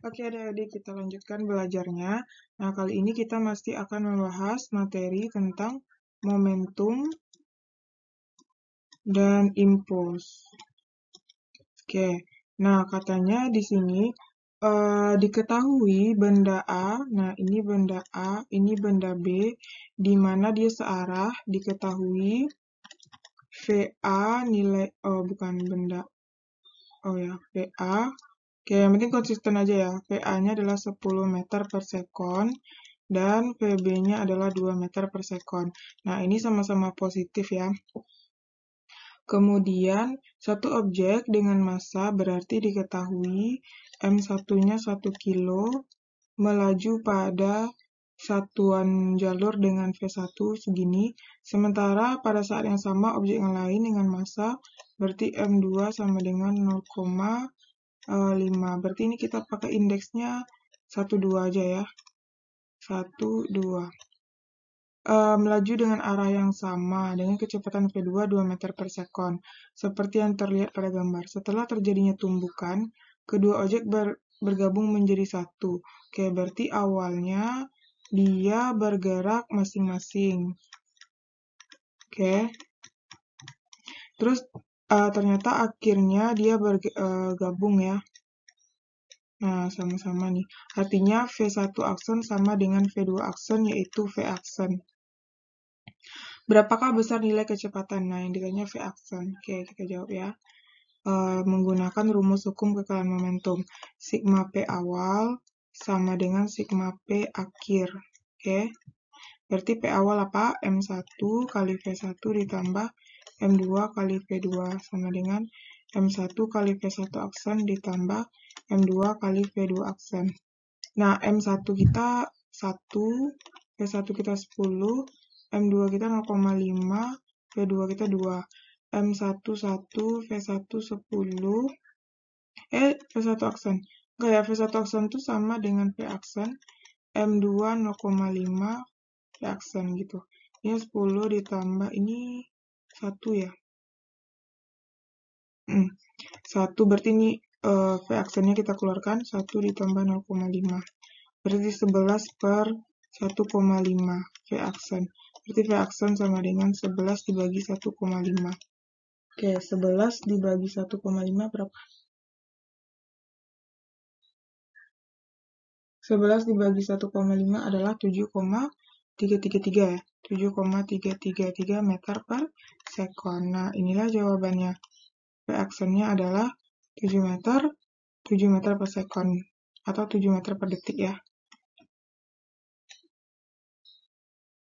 Oke adik-adik kita lanjutkan belajarnya. Nah kali ini kita masih akan membahas materi tentang momentum dan impuls. Oke, nah katanya di sini uh, diketahui benda A, nah ini benda A, ini benda B, di mana dia searah diketahui VA nilai, oh bukan benda, oh ya VA Oke, mungkin konsisten aja ya. VA-nya adalah 10 meter per sekon dan VB-nya adalah 2 meter per sekon. Nah, ini sama-sama positif ya. Kemudian, satu objek dengan massa berarti diketahui M1-nya 1 kilo melaju pada satuan jalur dengan V1 segini, sementara pada saat yang sama objek yang lain dengan massa berarti M2 sama dengan 0, 5. Eh, berarti ini kita pakai indeksnya dua aja ya. Satu dua. Eh, melaju dengan arah yang sama dengan kecepatan V2 2 meter per sekon, seperti yang terlihat pada gambar. Setelah terjadinya tumbukan, kedua ojek ber, bergabung menjadi satu. Oke, berarti awalnya dia bergerak masing-masing. Oke. Terus uh, ternyata akhirnya dia bergabung eh, ya. Nah, sama-sama nih. Artinya V1 aksen sama dengan V2 aksen, yaitu V aksen. Berapakah besar nilai kecepatan? Nah, yang ditanya V aksen. Oke, kita jawab ya. E, menggunakan rumus hukum kekalan momentum. Sigma P awal sama dengan sigma P akhir. Oke. Berarti P awal apa? M1 kali V1 ditambah M2 kali V2 sama dengan M1 kali V1 aksen ditambah M2 kali V2 aksen. Nah, M1 kita 1, V1 kita 10, M2 kita 0,5, V2 kita 2. M1 1, V1 10, eh V1 aksen. Enggak ya, V1 aksen itu sama dengan V aksen, M2 0,5 V aksen gitu. Ini 10 ditambah, ini satu ya hmm. satu berarti ini uh, V aksennya kita keluarkan satu ditambah 0,5 berarti 11 per 1,5 V aksen berarti V aksen sama dengan 11 dibagi 1,5 oke 11 dibagi 1,5 berapa 11 dibagi 1,5 adalah 7,5 333 ya. 7,333 meter per sekon. Nah, inilah jawabannya. P aksennya adalah 7 meter, 7 meter per sekon atau 7 meter per detik ya.